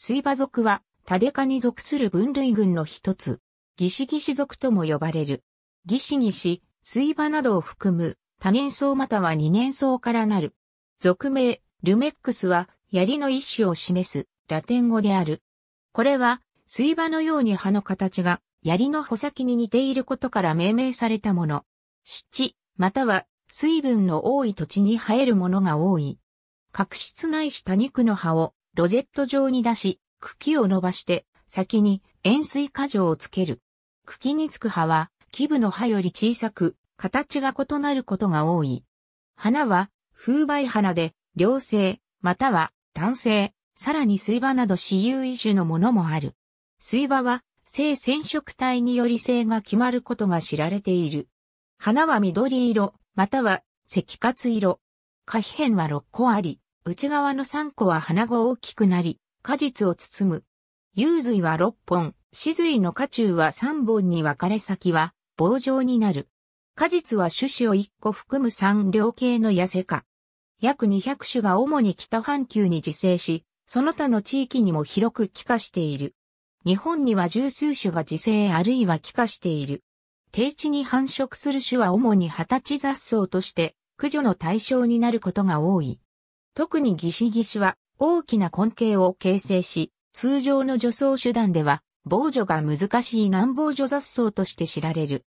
水場族は、タデ科に属する分類群の一つ、ギシギシ族とも呼ばれる。ギシギシ、水場などを含む、多年草または二年草からなる。俗名、ルメックスは、槍の一種を示す、ラテン語である。これは、水場のように葉の形が、槍の穂先に似ていることから命名されたもの。湿地、または、水分の多い土地に生えるものが多い。角質ないし多肉の葉を、ロゼット状に出し、茎を伸ばして、先に塩水果状をつける。茎につく葉は、基部の葉より小さく、形が異なることが多い。花は、風媒花で、良性、または男性、さらに水場など私有異種のものもある。水場は、性染色体により性が決まることが知られている。花は緑色、または赤褐色。花皮片は6個あり、内側の3個は花が大きくなり、果実を包む。幽髄は6本、死髄の花柱は3本に分かれ先は棒状になる。果実は種子を1個含む3両系の痩せか約200種が主に北半球に自生し、その他の地域にも広く帰化している。日本には十数種が自生あるいは帰化している。低地に繁殖する種は主に二十歳雑草として、駆除の対象になることが多い。特にギシギシは大きな根茎を形成し、通常の除草手段では防除が難しい難防除雑草として知られる。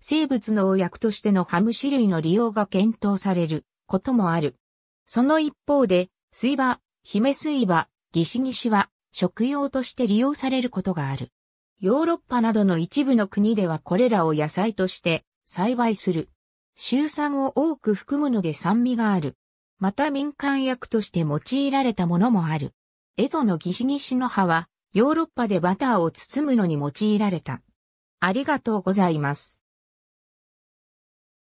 生物の農薬としてのハム種類の利用が検討されることもある。その一方で、水場、姫水場、ギシギシは食用として利用されることがある。ヨーロッパなどの一部の国ではこれらを野菜として栽培する。シュウ酸を多く含むので酸味がある。また民間薬として用いられたものもある。エゾのギシギシの葉は、ヨーロッパでバターを包むのに用いられた。ありがとうございます。